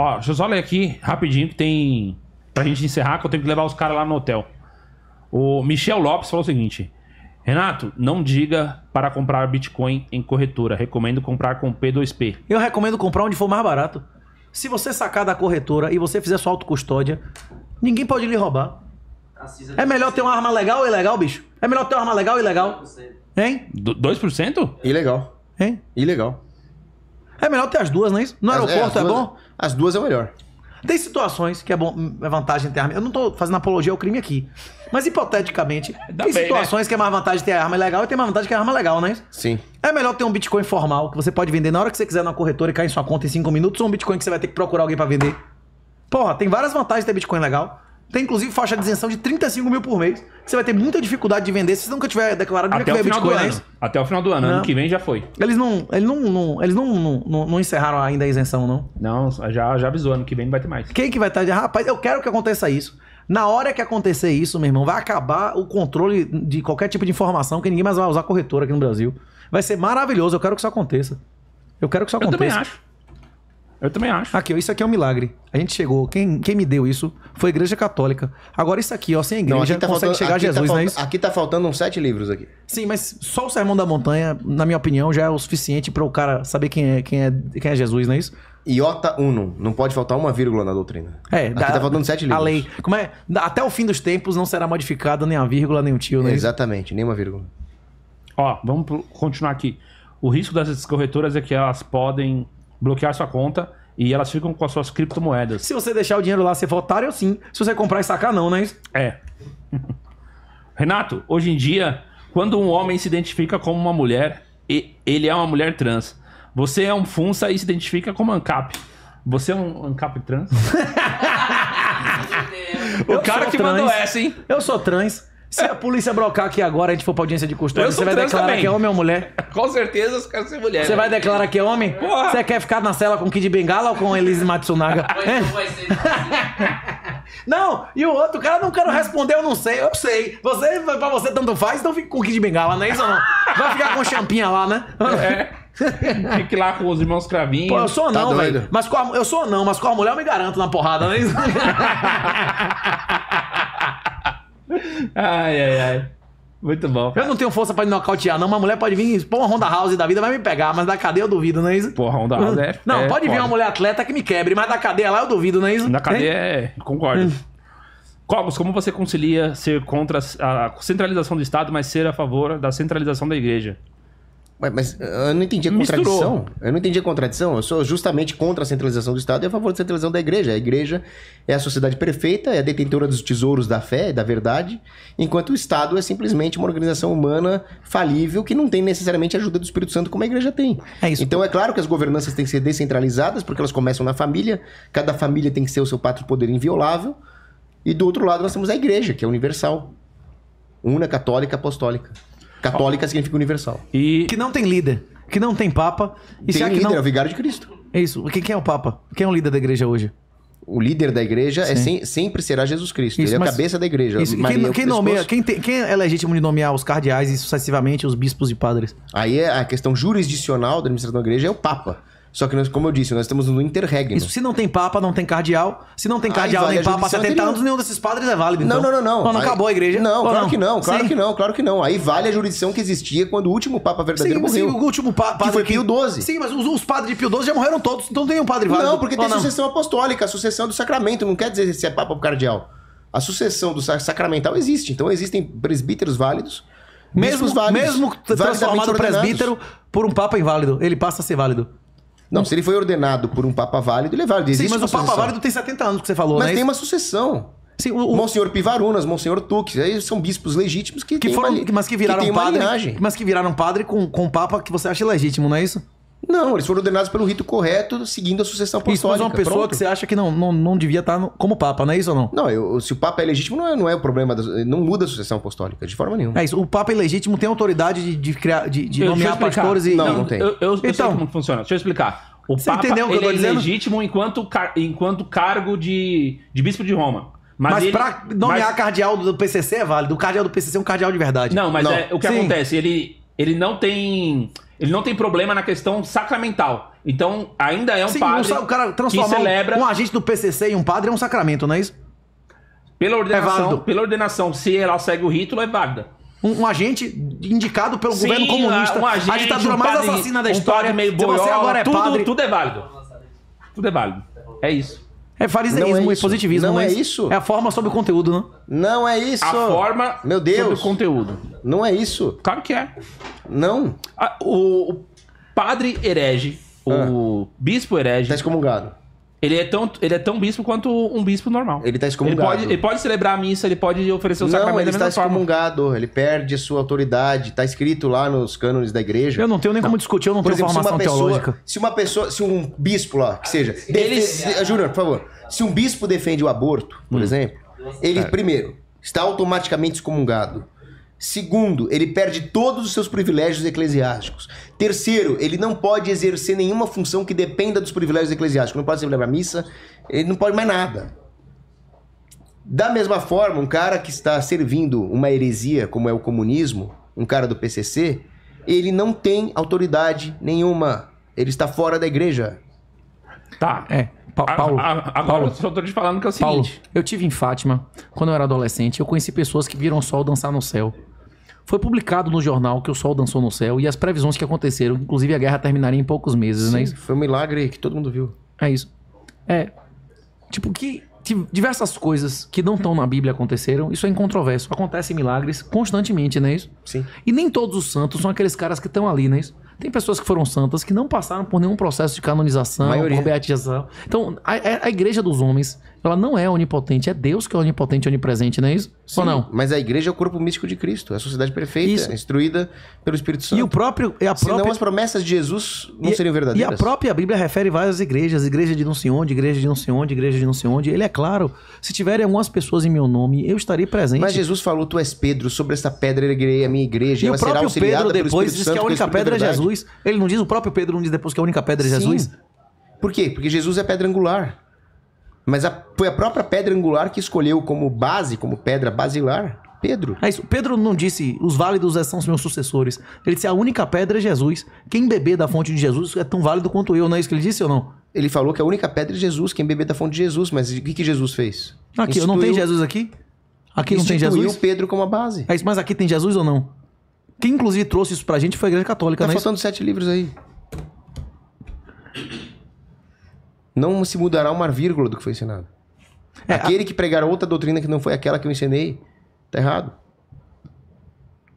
Ó, deixa eu só ler aqui rapidinho que tem. Pra gente encerrar, que eu tenho que levar os caras lá no hotel. O Michel Lopes falou o seguinte: Renato, não diga para comprar Bitcoin em corretora. Recomendo comprar com P2P. Eu recomendo comprar onde for mais barato. Se você sacar da corretora e você fizer sua autocustódia, ninguém pode lhe roubar. É melhor ter uma arma legal e ilegal, bicho? É melhor ter uma arma legal e ilegal? Hein? 2%? Ilegal. Hein? Ilegal. É melhor ter as duas, não é isso? No as, é, aeroporto é, duas, é, bom? As duas é melhor. Tem situações que é bom, hum, é vantagem ter arma. Eu não tô fazendo apologia ao crime aqui. Mas hipoteticamente, tem bem, né? situações né? que é mais vantagem ter arma legal e tem mais vantagem que a arma legal, não é isso? Sim. É melhor ter um Bitcoin formal que você pode vender na hora que você quiser na corretora e cair em sua conta em 5 minutos ou um Bitcoin que você vai ter que procurar alguém para vender. Porra, tem várias vantagens ter Bitcoin legal. Tem inclusive faixa de isenção de 35 mil por mês. Você vai ter muita dificuldade de vender se nunca tiver declarado até o final Bitcoin. Do é ano. Até o final do ano, não. ano que vem já foi. Eles não, eles não, não eles não, não, não, encerraram ainda a isenção, não? Não, já, já avisou, ano que vem não vai ter mais. Quem que vai estar? Rapaz, eu quero que aconteça isso. Na hora que acontecer isso, meu irmão, vai acabar o controle de qualquer tipo de informação que ninguém mais vai usar corretora aqui no Brasil. Vai ser maravilhoso, eu quero que isso aconteça. Eu quero que isso aconteça. Eu também acho. Eu também acho. Aqui, ó, isso aqui é um milagre. A gente chegou, quem, quem me deu isso foi a Igreja Católica. Agora isso aqui, ó, sem igreja, não, gente tá consegue faltando, chegar a tá Jesus, tá não é isso? Aqui tá faltando uns sete livros aqui. Sim, mas só o Sermão da Montanha, na minha opinião, já é o suficiente para o cara saber quem é, quem, é, quem é Jesus, não é isso? Iota Uno. Não pode faltar uma vírgula na doutrina. É, Aqui da, tá faltando sete livros. A lei. Como é? Até o fim dos tempos não será modificada nem a vírgula, nem o tio, né? Exatamente, nenhuma vírgula. Ó, vamos continuar aqui. O risco dessas corretoras é que elas podem bloquear sua conta e elas ficam com as suas criptomoedas. Se você deixar o dinheiro lá, você votar eu sim. Se você comprar e sacar, não, né? É. Renato, hoje em dia, quando um homem se identifica como uma mulher, e ele é uma mulher trans. Você é um funça e se identifica como ANCAP. Você é um ANCAP trans? o cara que trans. mandou essa, hein? Eu sou trans. Se a polícia brocar aqui agora, a gente for pra audiência de custódia, você vai declarar também. que é homem ou mulher? Com certeza eu quero ser mulher. Você né? vai declarar que é homem? Porra. Você quer ficar na cela com Kid Bengala ou com Elise Matsunaga? É? não, e o outro cara não quero responder, eu não sei, eu sei. Você, pra você tanto faz, então fica com Kid Bengala, não é isso não? Vai ficar com champinha lá, né? É. Fique lá com os irmãos cravinhos. Pô, eu sou não, tá velho. Mas com a, eu sou não, mas com a mulher eu me garanto na porrada, é isso? Ai, ai, ai. Muito bom. Cara. Eu não tenho força pra nocautear, não. Uma mulher pode vir, pô, uma Honda House da vida vai me pegar, mas da cadeia eu duvido, não é isso? Porra, Honda House é. Não, é, pode vir pode. uma mulher atleta que me quebre, mas da cadeia lá eu duvido, não é isso? Na cadeia é. Concordo. Hum. Cobos, como você concilia ser contra a centralização do Estado, mas ser a favor da centralização da igreja? mas eu não entendi a Misturou. contradição. Eu não entendi a contradição. Eu sou justamente contra a centralização do Estado e a favor da centralização da igreja. A igreja é a sociedade perfeita, é a detentora dos tesouros da fé, e da verdade, enquanto o Estado é simplesmente uma organização humana falível que não tem necessariamente a ajuda do Espírito Santo como a igreja tem. É então é claro que as governanças têm que ser descentralizadas, porque elas começam na família, cada família tem que ser o seu pátrio poder inviolável. E do outro lado nós temos a igreja, que é universal. Una, católica, apostólica. Católica significa universal. E Que não tem líder, que não tem papa. E tem será líder, que não... é o vigário de Cristo. É isso. Quem, é o papa? Quem é o líder da igreja hoje? O líder da igreja é sem- sempre será Jesus Cristo. Isso, Ele é a cabeça da igreja. Maria quem, é quem nomeia, quem, tem- quem é legítimo de nomear os cardeais e sucessivamente os bispos e padres? Aí é a questão jurisdicional da administração da igreja é o Papa. Só que, nós, como eu disse, nós estamos no interregno. Isso, se não tem papa, não tem cardeal. Se não tem cardeal, vale nem papa, 70 anterior. anos, nenhum desses padres é válido. Então. Não, não, não. Não, não, acabou a igreja. Não, claro não? que não, claro sim. que não, claro que não. Aí vale a jurisdição que existia quando o último papa verdadeiro sim, morreu. Sim, o último papa Que foi Pio XII. Sim, mas os, os, padres de Pio XII já morreram todos, então tem um padre válido. Não, porque tem sucessão apostólica, a sucessão do sacramento, não quer dizer se é papa ou cardeal. A sucessão do sacramental existe, então existem presbíteros válidos. Mesmo, válidos, mesmo transformado presbítero por um papa inválido, ele passa a ser válido. Não, se ele foi ordenado por um Papa válido, ele é válido. Existe Sim, mas o Papa válido tem 70 anos que você falou, mas né? Mas tem uma sucessão. Sim, o, o... Monsenhor Pivarunas, Monsenhor Tux, aí são bispos legítimos que, que foram, uma, mas que viraram que padre, mas que viraram padre com com um papa que você acha legítimo, não é isso? Não, eles foram ordenados pelo rito correto, seguindo a sucessão apostólica. Isso, mas uma pessoa Pronto. que você acha que não, não, não devia estar tá como Papa, não é isso ou não? Não, eu, se o Papa é legítimo, não é, não é o problema. não muda a sucessão apostólica, de forma nenhuma. É isso, o Papa é legítimo tem autoridade de, de, criar, de, de nomear pastores e... Não, não, tem. Eu, eu, eu então, como funciona. Deixa eu explicar. O você Papa entendeu o que ele eu tô é dizendo? legítimo enquanto, car enquanto cargo de, de bispo de Roma. Mas, mas ele, pra nomear mas... cardeal do PCC é válido. O cardeal do PCC é um cardeal de verdade. Não, mas não. É, o que Sim. acontece? Ele, ele não tem ele não tem problema na questão sacramental. Então, ainda é um Sim, padre um, o cara transformar que celebra... Um, um agente do PCC em um padre é um sacramento, não é isso? Pela é ordenação, é pela ordenação se ela segue o rito, é válida. Um, um, agente indicado pelo Sim, governo comunista. Um agente, a ditadura mais padre, assassina da história. Meio boiola, você agora é tudo, padre. tudo é válido. Tudo é válido. É isso. É fariseísmo é e positivismo. Não é, é isso. É a forma sobre o conteúdo, não? Né? Não é isso. A forma Meu Deus. sobre o conteúdo. Não é isso. Claro que é. Não. A, o, o, padre herege, o ah. bispo herege... Está excomungado. Ele é, tão, ele é tão bispo quanto um bispo normal. Ele está excomungado. Ele pode, ele pode, celebrar a missa, ele pode oferecer o não, ele está excomungado, forma. ele perde sua autoridade. Está escrito lá nos cânones da igreja. Eu não tenho nem não. como discutir, eu não por tenho exemplo, formação se uma pessoa, teológica. Se uma pessoa, se um bispo lá, que seja... Eles... Júnior, por favor. Se um bispo defende o aborto, por hum. exemplo, ele, primeiro, está automaticamente excomungado. Segundo, ele perde todos os seus privilégios eclesiásticos. Terceiro, ele não pode exercer nenhuma função que dependa dos privilégios eclesiásticos. Não pode celebrar levar missa, ele não pode mais nada. Da mesma forma, um cara que está servindo uma heresia, como é o comunismo, um cara do PCC, ele não tem autoridade nenhuma. Ele está fora da igreja. Tá, é. Pa Paulo, a, a, agora Paulo, eu só estou te falando que é o seguinte. Paulo, eu tive em Fátima, quando eu era adolescente, eu conheci pessoas que viram o sol dançar no céu. Foi publicado no jornal que o sol dançou no céu e as previsões que aconteceram, inclusive a guerra terminaria em poucos meses, né? Sim, né? Isso? Foi um milagre que todo mundo viu. É isso. É. Tipo, que diversas coisas que não estão na Bíblia aconteceram, isso é incontroverso. Acontecem milagres constantemente, não é isso? Sim. E nem todos os santos são aqueles caras que estão ali, não é isso? Tem pessoas que foram santas que não passaram por nenhum processo de canonização, por beatização. Então, a, é, a, igreja dos homens, ela não é onipotente, é Deus que é onipotente e onipresente, não é isso? Sim, Ou não? Mas a igreja é o corpo místico de Cristo, é a sociedade perfeita, isso. É instruída pelo Espírito Santo. E o próprio. É a própria... Senão as promessas de Jesus não e, seriam verdadeiras. E a própria Bíblia refere várias igrejas, igreja de não sei onde, igreja de não sei onde, igreja de não sei onde. Ele é claro, se tiverem algumas pessoas em meu nome, eu estarei presente. Mas Jesus falou: Tu és Pedro, sobre esta pedra erguei a minha igreja. E o próprio Pedro depois diz que a única tipo pedra é Jesus. Jesus? Ele não diz, o próprio Pedro não diz depois que a única pedra é Sim. Jesus? Por quê? Porque Jesus é pedra angular. Mas a, foi a própria pedra angular que escolheu como base, como pedra basilar, Pedro. É isso. Pedro não disse, os válidos é são os meus sucessores. Ele disse, a única pedra é Jesus. Quem beber da fonte de Jesus é tão válido quanto eu. Não é isso que ele disse ou não? Ele falou que a única pedra é Jesus, quem beber da fonte de Jesus. Mas o que, que Jesus fez? Aqui, Instituiu... não tem Jesus aqui? Aqui não tem Jesus? Pedro como a base. É isso, mas aqui tem Jesus ou não? Quem inclusive trouxe isso pra gente foi a Igreja Católica, tá né? faltando sete livros aí. Não se mudará uma vírgula do que foi ensinado. É, Aquele a... que pregar outra doutrina que não foi aquela que eu ensinei, tá errado.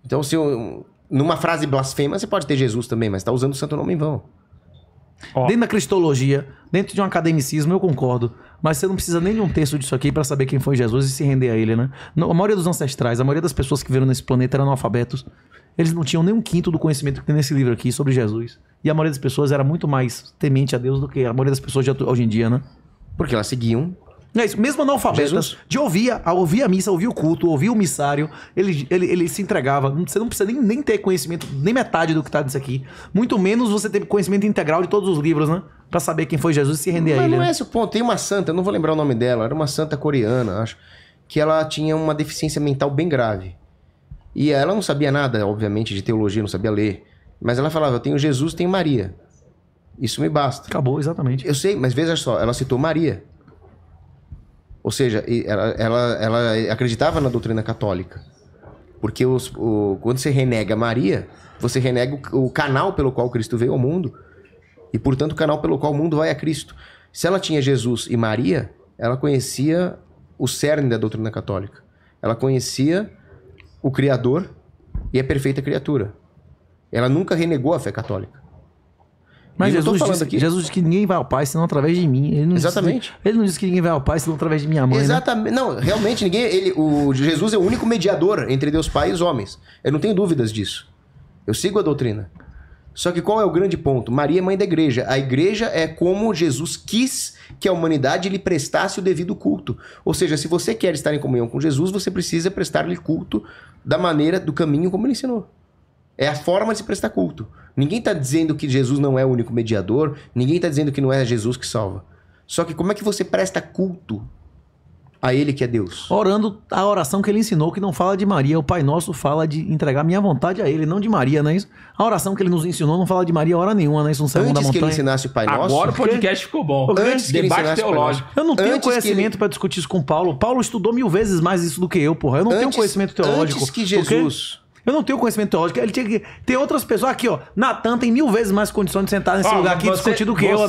Então, se eu, numa frase blasfema, você pode ter Jesus também, mas tá usando o santo nome em vão. Dentro da cristologia, dentro de um academicismo, eu concordo. Mas você não precisa nem de um texto disso aqui para saber quem foi Jesus e se render a ele, né? A maioria dos ancestrais, a maioria das pessoas que viram nesse planeta eram analfabetos. Eles não tinham nem um quinto do conhecimento que tem nesse livro aqui sobre Jesus. E a maioria das pessoas era muito mais temente a Deus do que a maioria das pessoas de hoje em dia, né? Porque elas seguiam. É isso, mesmo analfabetas, de ouvir a, ouvir a missa, ouvir o culto, ouvir o missário, ele, ele, ele se entregava. Você não precisa nem, nem ter conhecimento, nem metade do que está disso aqui. Muito menos você ter conhecimento integral de todos os livros, né? Pra saber quem foi Jesus e se render Mas a ele. Mas não né? é esse o ponto. Tem uma santa, eu não vou lembrar o nome dela, era uma santa coreana, acho, que ela tinha uma deficiência mental bem grave. E ela não sabia nada, obviamente, de teologia, não sabia ler. Mas ela falava: Eu tenho Jesus, tenho Maria. Isso me basta. Acabou, exatamente. Eu sei, mas veja só, ela citou Maria. Ou seja, ela, ela, ela acreditava na doutrina católica. Porque os, o, quando você renega Maria, você renega o, o canal pelo qual Cristo veio ao mundo. E, portanto, o canal pelo qual o mundo vai a Cristo. Se ela tinha Jesus e Maria, ela conhecia o cerne da doutrina católica. Ela conhecia o Criador e a é perfeita criatura. Ela nunca renegou a fé católica. Mas Jesus disse, aqui... Jesus disse que ninguém vai ao Pai senão através de mim. Ele Exatamente. Disse, ele não disse que ninguém vai ao Pai senão através de minha mãe. Né? Exatamente. Né? Não, realmente ninguém. Ele, o Jesus é o único mediador entre Deus Pai e os homens. Eu não tenho dúvidas disso. Eu sigo a doutrina. Só que qual é o grande ponto? Maria é mãe da igreja. A igreja é como Jesus quis que a humanidade lhe prestasse o devido culto. Ou seja, se você quer estar em comunhão com Jesus, você precisa prestar-lhe culto da maneira, do caminho como ele ensinou. É a forma de se prestar culto. Ninguém está dizendo que Jesus não é o único mediador, ninguém está dizendo que não é Jesus que salva. Só que como é que você presta culto a Ele que é Deus. Orando a oração que ele ensinou, que não fala de Maria. O Pai Nosso fala de entregar minha vontade a Ele, não de Maria, não é isso? A oração que ele nos ensinou não fala de Maria hora nenhuma, não é isso? Um Antes da que ele ensinasse o Pai Nosso. Agora o podcast ficou bom. Antes, Antes que ele debate teológico. Eu não tenho Antes conhecimento ele... para discutir isso com Paulo. Paulo estudou mil vezes mais isso do que eu, porra. Eu não Antes... tenho conhecimento teológico. Antes que Jesus. Eu não tenho conhecimento teológico. Ele tinha que ter outras pessoas aqui, ó. Natan tem mil vezes mais condições de sentar nesse lugar aqui e discutir do que você... eu, né? não.